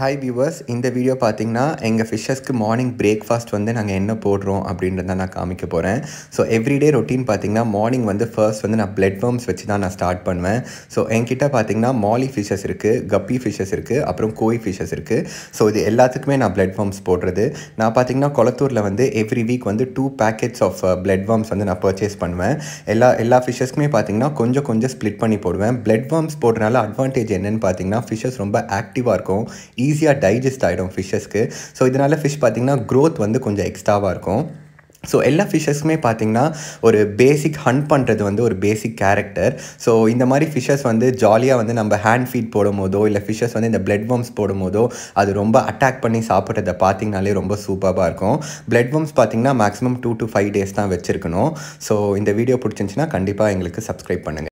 hi viewers இந்த video பார்த்தீங்கன்னா எங்கள் ஃபிஷ்ஷஸ்க்கு மார்னிங் பிரேக்ஃபாஸ்ட் வந்து நாங்கள் என்ன போடுறோம் அப்படின்றத நான் காமிக்க போகிறேன் ஸோ எவ்ரிடே ரொட்டீன் பார்த்தீங்கன்னா மார்னிங் வந்து ஃபர்ஸ்ட் வந்து நான் பிளட் வம்ஸ் வச்சு தான் நான் ஸ்டார்ட் பண்ணுவேன் ஸோ என்கிட்ட பார்த்தீங்கன்னா மாலி ஃபிஷ்ஷஸ் இருக்குது கப்பி ஃபிஷ்ஷஸ் இருக்குது அப்புறம் கோய் ஃபிஷ்ஷஸ் இருக்குது ஸோ இது எல்லாத்துக்குமே நான் பிளட் வம்ஸ் போடுறது நான் பார்த்தீங்கன்னா கொளத்தூரில் வந்து எவ்ரி வீக் வந்து two packets of blood worms வந்து நான் பர்ச்சேஸ் பண்ணுவேன் எல்லா எல்லா ஃபிஷ்ஷஸ்க்குமே பார்த்தீங்கன்னா கொஞ்சம் கொஞ்சம் ஸ்ப்ளிட் பண்ணி போடுவேன் பிளட் வம்ஸ் போடுறதுனால அட்வான்டேஜ் என்னென்னு பார்த்தீங்கன்னா ஃபிஷ்ஷஸ் ரொம்ப ஆக்டிவாக இருக்கும் ஈஸியாக டைஜஸ்ட் ஆகிடும் ஃபிஷ்ஷஸ்க்கு ஸோ இதனால் ஃபிஷ் பார்த்திங்கன்னா க்ரோத் வந்து கொஞ்சம் எக்ஸ்ட்ராவாக இருக்கும் ஸோ எல்லா ஃபிஷ்ஷஸுமே பார்த்திங்கன்னா ஒரு பேசிக் ஹண்ட் பண்ணுறது வந்து ஒரு பேசிக் கேரக்டர் ஸோ இந்த மாதிரி ஃபிஷ்ஷஸ் வந்து ஜாலியாக வந்து நம்ம ஹேண்ட் ஃபீட் போடும் போதோ இல்லை ஃபிஷ்ஷஸ் வந்து இந்த பிளட் பம்ஸ் போடும் போதோ அது ரொம்ப அட்டாக் பண்ணி சாப்பிட்றத பார்த்திங்கனாலே ரொம்ப சூப்பராக இருக்கும் பிளட் பம்ஸ் பார்த்திங்கன்னா maximum two to five days தான் வச்சுருக்கணும் ஸோ இந்த வீடியோ பிடிச்சிருந்துச்சின்னா கண்டிப்பாக எங்களுக்கு சப்ஸ்கிரைப் பண்ணுங்கள்